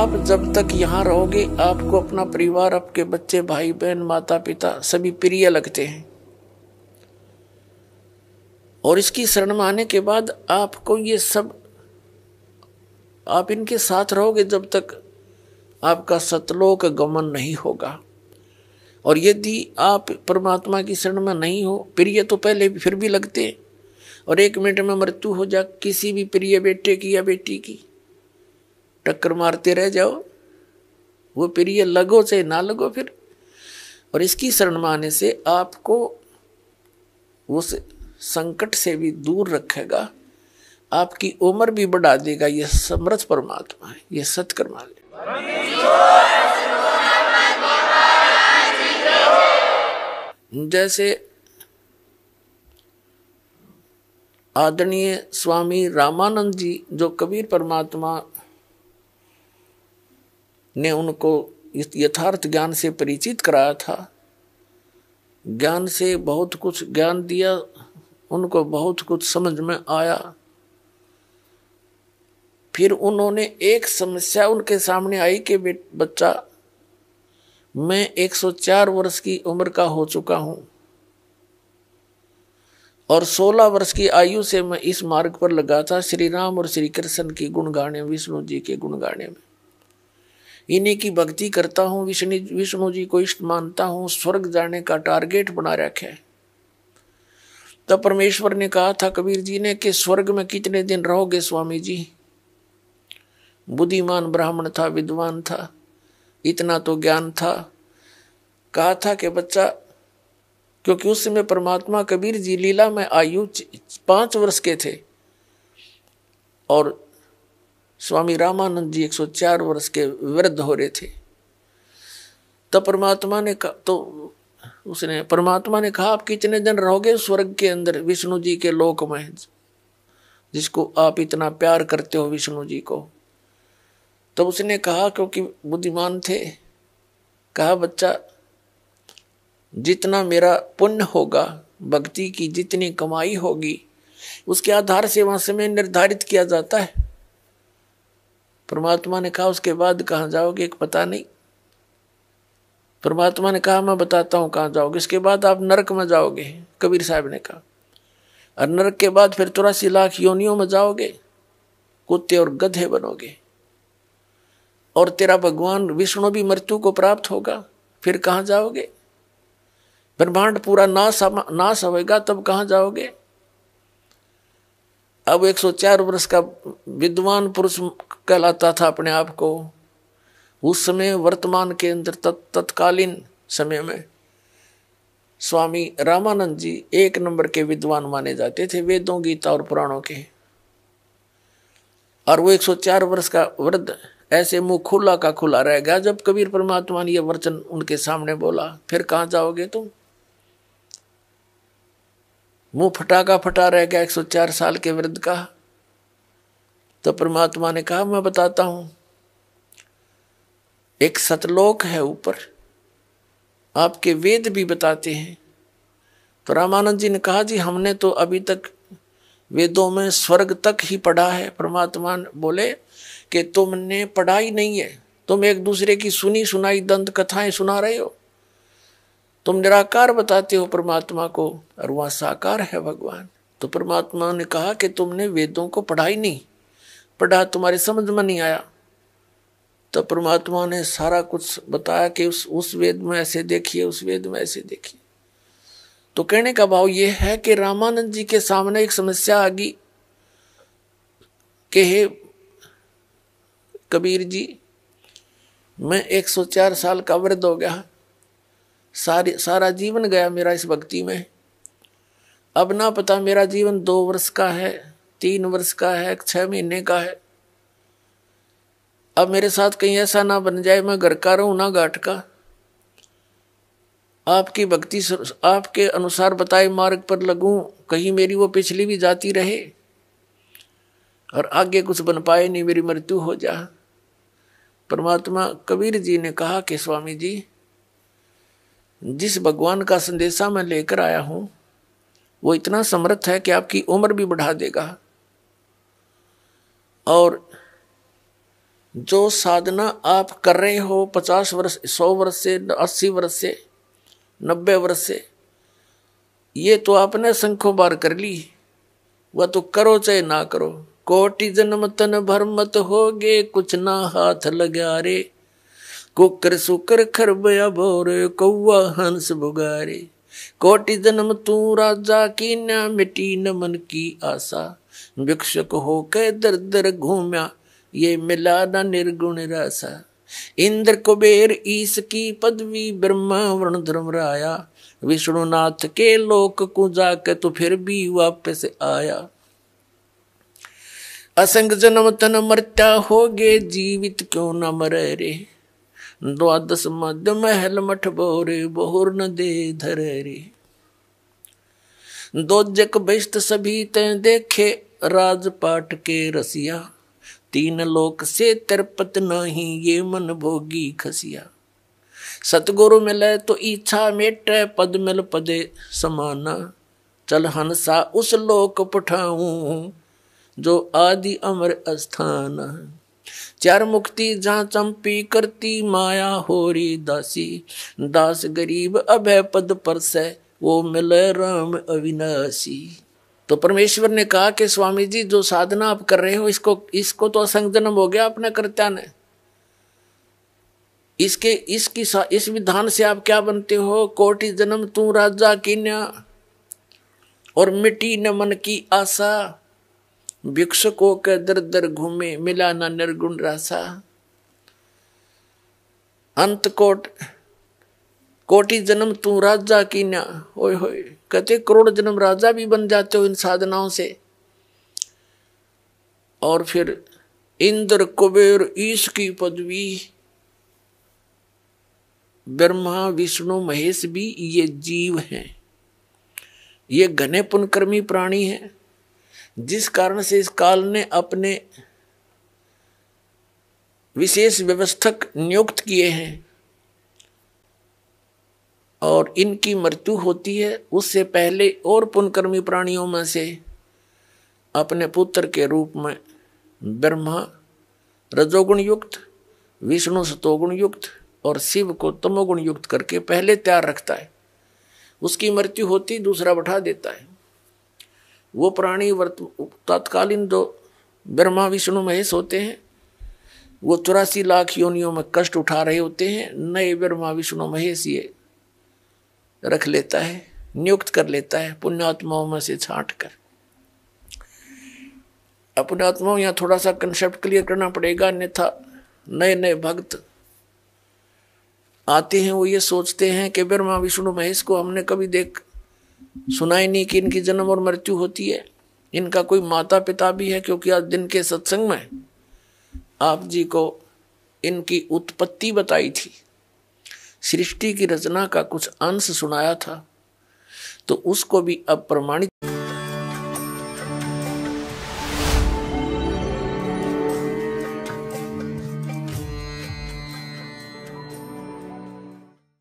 आप जब तक यहाँ रहोगे आपको अपना परिवार आपके बच्चे भाई बहन माता पिता सभी प्रिय लगते हैं और इसकी शरण में आने के बाद आपको ये सब आप इनके साथ रहोगे जब तक आपका सतलोक गमन नहीं होगा और यदि आप परमात्मा की शरण में नहीं हो प्रिय तो पहले फिर भी लगते और एक मिनट में मृत्यु हो जा किसी भी प्रिय बेटे की या बेटी की टक्कर मारते रह जाओ वो प्रिय लगो से ना लगो फिर और इसकी शरण माने से आपको उस संकट से भी दूर रखेगा आपकी उम्र भी बढ़ा देगा ये समृद्ध परमात्मा है ये ले जैसे आदरणीय स्वामी रामानंद जी जो कबीर परमात्मा ने उनको यथार्थ ज्ञान से परिचित कराया था ज्ञान से बहुत कुछ ज्ञान दिया उनको बहुत कुछ समझ में आया फिर उन्होंने एक समस्या उनके सामने आई कि बच्चा मैं 104 वर्ष की उम्र का हो चुका हूं और 16 वर्ष की आयु से मैं इस मार्ग पर लगा था श्री राम और श्री कृष्ण की गुण गाने विष्णु जी के गुण गाने में इन्हीं की भक्ति करता हूँ विष्णु विष्णु जी को इष्ट मानता हूँ स्वर्ग जाने का टारगेट बना रखे है तब परमेश्वर ने कहा था कबीर जी ने कि स्वर्ग में कितने दिन रहोगे स्वामी जी बुद्धिमान ब्राह्मण था विद्वान था इतना तो ज्ञान था कहा था कि बच्चा क्योंकि उस समय परमात्मा कबीर जी लीला में आयु पांच वर्ष के थे और स्वामी रामानंद जी 104 वर्ष के वृद्ध हो रहे थे तो परमात्मा ने कहा तो उसने परमात्मा ने कहा आप कितने दिन रहोगे स्वर्ग के अंदर विष्णु जी के लोक में जिसको आप इतना प्यार करते हो विष्णु जी को तो उसने कहा क्योंकि बुद्धिमान थे कहा बच्चा जितना मेरा पुण्य होगा भक्ति की जितनी कमाई होगी उसके आधार से वहाँ समय निर्धारित किया जाता है परमात्मा ने कहा उसके बाद कहाँ जाओगे एक पता नहीं परमात्मा ने कहा मैं बताता हूँ कहाँ जाओगे इसके बाद आप नरक में जाओगे कबीर साहब ने कहा और नरक के बाद फिर चौरासी लाख योनियों में जाओगे कुत्ते और गधे बनोगे और तेरा भगवान विष्णु भी मृत्यु को प्राप्त होगा फिर कहाँ जाओगे ब्रह्मांड पूरा नाश नाश होगा तब कहाँ जाओगे अब 104 वर्ष का विद्वान पुरुष कहलाता था अपने आप को उस समय वर्तमान के अंदर तत्कालीन समय में स्वामी रामानंद जी एक नंबर के विद्वान माने जाते थे वेदों गीता और पुराणों के और वो 104 वर्ष का वृद्ध ऐसे मुंह खुला का खुला रह गया जब कबीर परमात्मा ने यह वचन उनके सामने बोला फिर कहाँ जाओगे तुम मुंह फटाका फटा रह गया 104 साल के वृद्ध का तो परमात्मा ने कहा मैं बताता हूं एक सतलोक है ऊपर आपके वेद भी बताते हैं तो रामानंद जी ने कहा जी हमने तो अभी तक वेदों में स्वर्ग तक ही पढ़ा है परमात्मा बोले कि तुमने पढ़ाई नहीं है तुम एक दूसरे की सुनी सुनाई दंत कथाएं सुना रहे हो तुम निराकार बताते हो परमात्मा को और वहाँ साकार है भगवान तो परमात्मा ने कहा कि तुमने वेदों को पढ़ाई नहीं पढ़ा तुम्हारे समझ में नहीं आया तो परमात्मा ने सारा कुछ बताया कि उस उस वेद में ऐसे देखिए उस वेद में ऐसे देखिए तो कहने का भाव ये है कि रामानंद जी के सामने एक समस्या आ गई कि हे कबीर जी मैं 104 साल का वृद्ध हो गया सारे सारा जीवन गया मेरा इस भक्ति में अब ना पता मेरा जीवन दो वर्ष का है तीन वर्ष का है छः महीने का है अब मेरे साथ कहीं ऐसा ना बन जाए मैं घर का रहूँ ना घाट का आपकी भक्ति आपके अनुसार बताए मार्ग पर लगूं कहीं मेरी वो पिछली भी जाती रहे और आगे कुछ बन पाए नहीं मेरी मृत्यु हो जा परमात्मा कबीर जी ने कहा कि स्वामी जी जिस भगवान का संदेशा मैं लेकर आया हूं वो इतना समर्थ है कि आपकी उम्र भी बढ़ा देगा और जो साधना आप कर रहे हो पचास वर्ष सौ वर्ष से अस्सी वर्ष से नब्बे वर्ष से ये तो आपने शंखों बार कर ली वह तो करो चाहे ना करो कोटि जन्म तन भर मत गे कुछ ना हाथ लगा रे कुकर सुकर खरबया बोर कौआ हंस बुगारे कोटि जन्म तू राजा की न मिटी न मन की आशा भिक्षुक होके दर दर घूम्या ये मिला न निर्गुण रासा इंद्र कुबेर ईस की पदवी ब्रह्मा वर्ण धर्मराया विष्णुनाथ के लोक को जाके तो फिर भी वापस आया असंग जन्म तन मरता हो गए जीवित क्यों न मरे रे द्वादश मध्य महल मठ बोरे बहुर न दे धरेरी दो जक बिष्ट सभी ते देखे राजपाट के रसिया तीन लोक से तिरपत नहीं ये मन भोगी खसिया सतगुरु मिले तो इच्छा मेट पद मिल पदे समाना चल हंसा उस लोक पठाऊ जो आदि अमर स्थान है चार मुक्ति जहाँ चंपी करती माया हो दासी दास गरीब अभय पद पर से वो मिले राम अविनाशी तो परमेश्वर ने कहा कि स्वामी जी जो साधना आप कर रहे हो इसको इसको तो असंग जन्म हो गया अपने कर्त्या ने इसके इसकी इस विधान से आप क्या बनते हो कोटि जन्म तू राजा की और मिट्टी न मन की आशा भिक्षुको के दर दर घूमे मिला ना निर्गुण रासा अंत कोट कोटि जन्म तू राजा की ना हो कते करोड़ जन्म राजा भी बन जाते हो इन साधनाओं से और फिर इंद्र कुबेर ईश की पदवी ब्रह्मा विष्णु महेश भी ये जीव हैं ये घने पुनकर्मी प्राणी हैं जिस कारण से इस काल ने अपने विशेष व्यवस्थक नियुक्त किए हैं और इनकी मृत्यु होती है उससे पहले और पुनकर्मी प्राणियों में से अपने पुत्र के रूप में ब्रह्मा रजोगुण युक्त विष्णु सतोगुण युक्त और शिव को तमोगुण युक्त करके पहले तैयार रखता है उसकी मृत्यु होती दूसरा बैठा देता है वो प्राणी वर्त तत्कालीन जो ब्रह्मा विष्णु महेश होते हैं वो चौरासी लाख योनियों में कष्ट उठा रहे होते हैं नए ब्रह्मा विष्णु महेश ये रख लेता है नियुक्त कर लेता है पुण्यात्माओं में से छांट कर अपने आत्माओं यहाँ थोड़ा सा कंसेप्ट क्लियर करना पड़ेगा अन्यथा नए नए भक्त आते हैं वो ये सोचते हैं कि ब्रह्मा विष्णु महेश को हमने कभी देख सुना ही नहीं कि इनकी जन्म और मृत्यु होती है इनका कोई माता पिता भी है क्योंकि आज दिन के सत्संग में आप जी को इनकी उत्पत्ति बताई थी सृष्टि की रचना का कुछ अंश सुनाया था तो उसको भी अब प्रमाणित